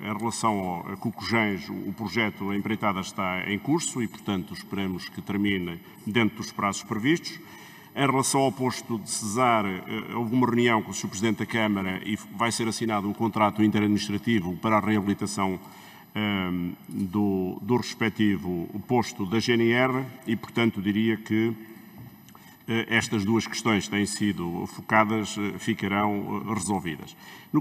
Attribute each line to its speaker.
Speaker 1: em relação ao, a Cucujens, o projeto a empreitada está em curso e, portanto, esperamos que termine dentro dos prazos previstos. Em relação ao posto de Cesar, eh, houve uma reunião com o Sr. Presidente da Câmara e vai ser assinado um contrato interadministrativo para a reabilitação um, ehm, do, do respectivo posto da GNR e, portanto, diria que eh, estas duas questões têm sido focadas eh, ficarão resolvidas. No